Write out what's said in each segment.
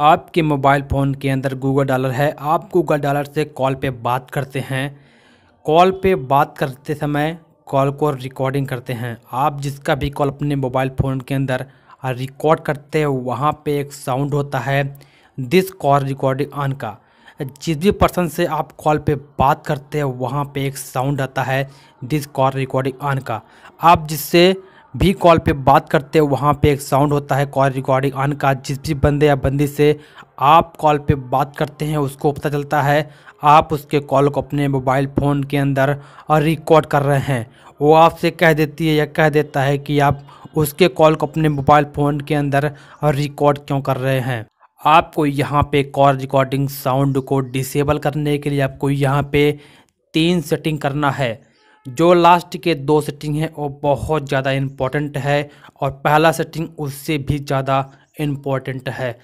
आपके mobile phone के अंदर गूगल डॉलर है आप गूगल डॉलर से कॉल पे बात करते हैं कॉल पे बात करते समय कॉल को रिकॉर्डिंग करते हैं आप जिसका भी कॉल अपने मोबाइल फ़ोन के अंदर रिकॉर्ड करते हैं वहाँ पे एक साउंड होता है दिस कॉल रिकॉर्डिंग ऑन का जिस भी पर्सन से आप कॉल पे बात करते हैं वहाँ पे एक साउंड आता है दिस कॉल रिकॉर्डिंग ऑन का आप जिससे भी कॉल पे बात करते हो वहाँ पे एक साउंड होता है कॉल रिकॉर्डिंग ऑन का जिस भी बंदे या बंदी से आप कॉल पे बात करते हैं उसको पता चलता है आप उसके कॉल को अपने मोबाइल फ़ोन के अंदर और रिकॉर्ड कर रहे हैं वो आपसे कह देती है या कह देता है कि आप उसके कॉल को अपने मोबाइल फ़ोन के अंदर और रिकॉर्ड क्यों कर रहे हैं आपको यहाँ पे कॉल रिकॉर्डिंग साउंड को डिसेबल करने के लिए आपको यहाँ पे तीन सेटिंग करना है जो लास्ट के दो सेटिंग हैं वो बहुत ज़्यादा इम्पॉर्टेंट है और पहला सेटिंग उससे भी ज़्यादा इम्पॉर्टेंट है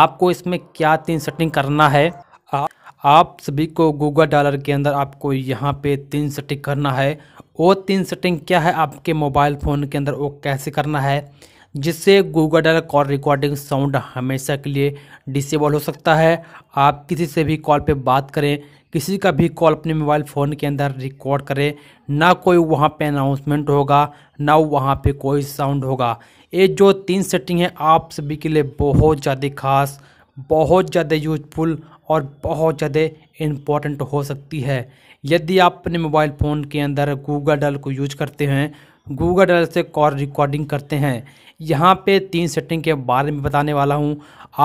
आपको इसमें क्या तीन सेटिंग करना है आ, आप सभी को गूगल डॉलर के अंदर आपको यहाँ पे तीन सेटिंग करना है वो तीन सेटिंग क्या है आपके मोबाइल फ़ोन के अंदर वो कैसे करना है जिससे Google dial call recording sound हमेशा के लिए डिसेबल हो सकता है आप किसी से भी कॉल पे बात करें किसी का भी कॉल अपने मोबाइल फ़ोन के अंदर रिकॉर्ड करें ना कोई वहाँ पे अनाउंसमेंट होगा ना वहाँ पे कोई साउंड होगा ये जो तीन सेटिंग है आप सभी के लिए बहुत ज़्यादा खास बहुत ज़्यादा यूजफुल और बहुत ज़्यादा इम्पॉर्टेंट हो सकती है यदि आप अपने मोबाइल फ़ोन के अंदर गूगल डल को यूज करते हैं गूगल ड्राइव से कॉल रिकॉर्डिंग करते हैं यहाँ पे तीन सेटिंग के बारे में बताने वाला हूँ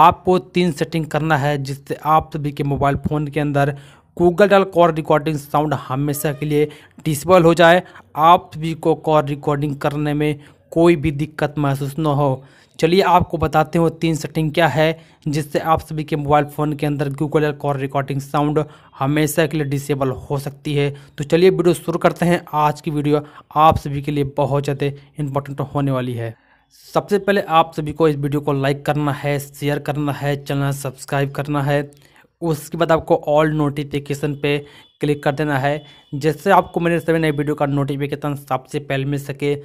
आपको तीन सेटिंग करना है जिससे आप सभी के मोबाइल फ़ोन के अंदर गूगल डाल कॉल रिकॉर्डिंग साउंड हमेशा के लिए डिसबल हो जाए आप भी को कॉल रिकॉर्डिंग करने में कोई भी दिक्कत महसूस न हो चलिए आपको बताते हैं वो तीन सेटिंग क्या है जिससे आप सभी के मोबाइल फ़ोन के अंदर गूगल कॉल रिकॉर्डिंग साउंड हमेशा के लिए डिसेबल हो सकती है तो चलिए वीडियो शुरू करते हैं आज की वीडियो आप सभी के लिए बहुत ज़्यादा इंपॉर्टेंट होने वाली है सबसे पहले आप सभी को इस वीडियो को लाइक करना है शेयर करना है चैनल सब्सक्राइब करना है उसके बाद आपको ऑल नोटिफिकेशन पे क्लिक कर देना है जिससे आपको मेरे सभी नए वीडियो का नोटिफिकेशन सबसे पहले मिल सके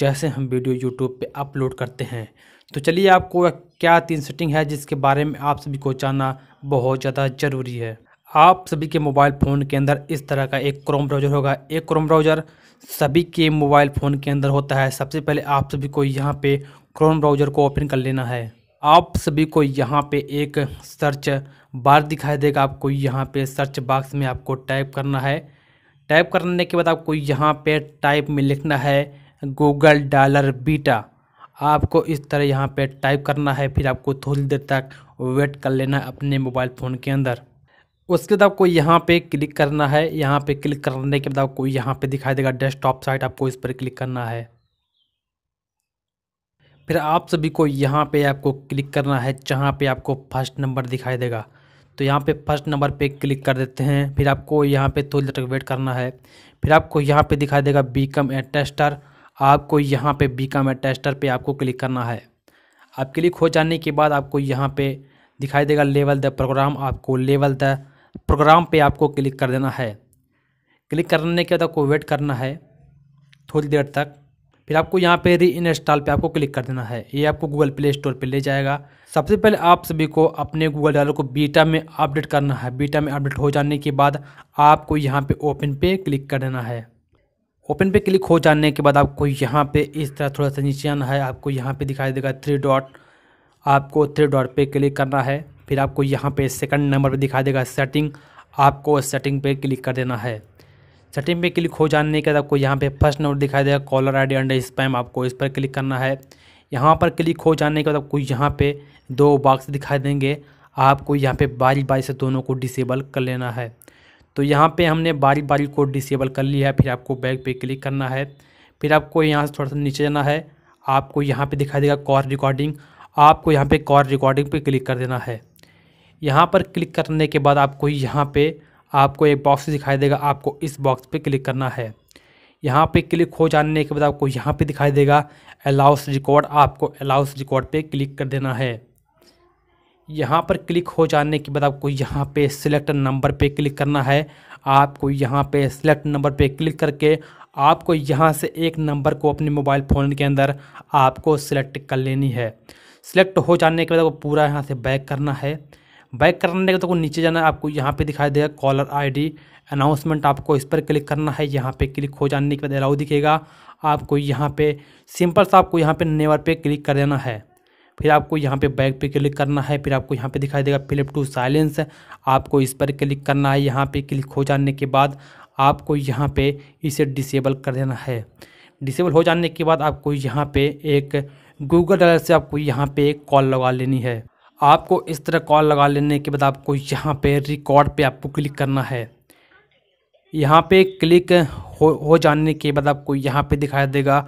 जैसे हम वीडियो यूट्यूब पे अपलोड करते हैं तो चलिए आपको क्या तीन सेटिंग है जिसके बारे में आप सभी को जानना बहुत ज़्यादा ज़रूरी है आप सभी के मोबाइल फ़ोन के अंदर इस तरह का एक क्रोम ब्राउज़र होगा एक क्रोम ब्राउज़र सभी के मोबाइल फ़ोन के अंदर होता है सबसे पहले आप सभी को यहाँ पे क्रोम ब्राउज़र को ओपन कर लेना है आप सभी को यहाँ पे एक सर्च बार दिखाई देगा आपको यहाँ पे सर्च बॉक्स में आपको टाइप करना है टाइप करने के बाद आपको यहाँ पे टाइप में लिखना है गूगल डॉलर बीटा आपको इस तरह यहाँ पे टाइप करना है फिर आपको थोड़ी देर तक वेट कर लेना है अपने मोबाइल फ़ोन के अंदर उसके बाद आपको यहाँ पे क्लिक करना है यहाँ पे क्लिक करने के बाद आपको यहाँ पे दिखाई देगा डेस्कटॉप साइट आपको इस पर क्लिक करना है फिर आप सभी को यहाँ पे आपको क्लिक करना है जहाँ पे आपको फर्स्ट नंबर दिखाई देगा तो यहाँ पे फर्स्ट नंबर पे क्लिक कर देते हैं फिर आपको यहाँ पे थोड़ी देर तक वेट करना है फिर आपको यहाँ पे दिखाई देगा बी कम ए टेस्टर आपको यहाँ पे बी कम ए टेस्टर पर आपको क्लिक करना है आप क्लिक हो जाने के बाद आपको यहाँ पर दिखाई देगा लेवल द प्रोग्राम आपको लेवल द प्रोग्राम पे आपको क्लिक कर देना है क्लिक करने के बाद आपको वेट करना है थोड़ी देर तक फिर आपको यहाँ पे री इंस्टॉल पे आपको क्लिक कर देना है ये आपको गूगल प्ले स्टोर पे ले जाएगा सबसे पहले आप सभी को अपने गूगल डालर को बीटा में अपडेट करना है बीटा में अपडेट हो जाने के बाद आपको यहाँ पे ओपन पे क्लिक कर देना है ओपन पे क्लिक हो जाने के बाद आपको यहाँ पे इस तरह थोड़ा सा नीचे आना है आपको यहाँ पे दिखाई देगा थ्री डॉट आपको थ्री डॉट पे क्लिक करना है फिर आपको यहाँ पे सेकंड नंबर पे दिखाई देगा सेटिंग आपको सेटिंग पे क्लिक कर देना है सेटिंग पे क्लिक हो जाने के बाद आपको यहाँ पे फर्स्ट नोट दिखाई देगा कॉलर आईडी अंडर स्पैम आपको इस पर क्लिक करना है यहाँ पर क्लिक हो जाने के बाद आपको यहाँ पे दो बॉक्स दिखाई देंगे आपको यहाँ पे बारी बारी से दोनों को डिसेबल कर लेना है तो यहाँ पे हमने बारी बारी को डिसेबल कर लिया है फिर आपको बैक पे क्लिक करना है फिर आपको यहाँ से थोड़ा सा नीचे जाना है आपको यहाँ पे दिखाई देगा कॉल रिकॉर्डिंग आपको यहाँ पे कॉल रिकॉर्डिंग पे क्लिक कर देना है यहाँ पर क्लिक करने के बाद आपको यहाँ पर आपको एक बॉक्स दिखाई देगा आपको इस बॉक्स पे क्लिक करना है यहाँ पे क्लिक हो जाने के बाद आपको यहाँ पे दिखाई देगा अलाउस रिकॉर्ड आपको अलाउस रिकॉर्ड पे क्लिक कर देना है यहाँ पर क्लिक हो जाने के बाद आपको यहाँ पे सिलेक्ट नंबर पे क्लिक करना है आपको यहाँ पे सिलेक्ट नंबर पे क्लिक करके आपको यहाँ से एक नंबर को अपने मोबाइल फ़ोन के अंदर आपको सिलेक्ट कर लेनी है सिलेक्ट हो जाने के बाद आपको पूरा यहाँ से बैक करना है बैक करने के तो नीचे जाना है आपको यहाँ पे दिखाई देगा कॉलर आईडी अनाउंसमेंट आपको इस पर क्लिक करना है यहाँ पे क्लिक हो जाने के बाद अलाउ दिखेगा आपको यहाँ पे सिंपल सा आपको यहाँ पे नेवर पे क्लिक कर देना है फिर आपको यहाँ पे बैक पे क्लिक करना है फिर आपको यहाँ पे दिखाई देगा फ्लिप टू साइलेंस आपको इस पर क्लिक करना है यहाँ पर क्लिक हो जाने के बाद आपको यहाँ पर इसे डिसेबल कर देना है डिसेबल हो जाने के बाद आपको यहाँ पर एक गूगल डलर से आपको यहाँ पे एक कॉल लगा लेनी है आपको इस तरह कॉल लगा लेने के बाद आपको यहाँ पे रिकॉर्ड पे आपको क्लिक करना है यहाँ पे क्लिक हो हो जाने के बाद आपको यहाँ पे दिखाई देगा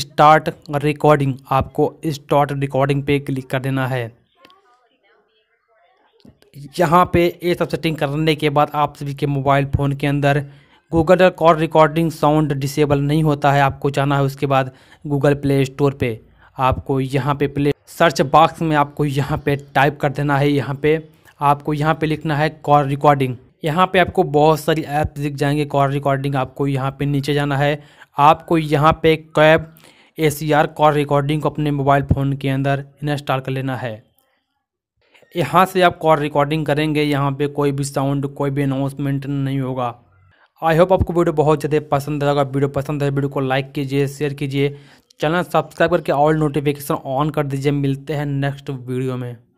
स्टार्ट रिकॉर्डिंग आपको स्टार्ट रिकॉर्डिंग पे क्लिक कर देना है यहाँ पे ये सब सेटिंग करने के बाद आप सभी के मोबाइल फ़ोन के अंदर Google call recording sound disable नहीं होता है आपको जाना है उसके बाद गूगल प्ले स्टोर पर आपको यहाँ पे प्ले सर्च बॉक्स में आपको यहाँ पे टाइप कर देना है यहाँ पे आपको यहाँ पे लिखना है कॉल रिकॉर्डिंग यहाँ पे आपको बहुत सारी ऐप्स दिख जाएंगे कॉल रिकॉर्डिंग आपको यहाँ पे नीचे जाना है आपको यहाँ पे Cube A C R call recording को अपने मोबाइल फ़ोन के अंदर इंस्टॉल कर लेना है यहाँ से आप कॉल रिकॉर्डिंग करेंगे यहाँ पे कोई भी साउंड कोई भी अनाउंसमेंट नहीं होगा आई होप आपको वीडियो बहुत ज़्यादा पसंद आएगा वीडियो पसंद है वीडियो को लाइक कीजिए शेयर कीजिए चैनल सब्सक्राइब करके ऑल नोटिफिकेशन ऑन कर दीजिए मिलते हैं नेक्स्ट वीडियो में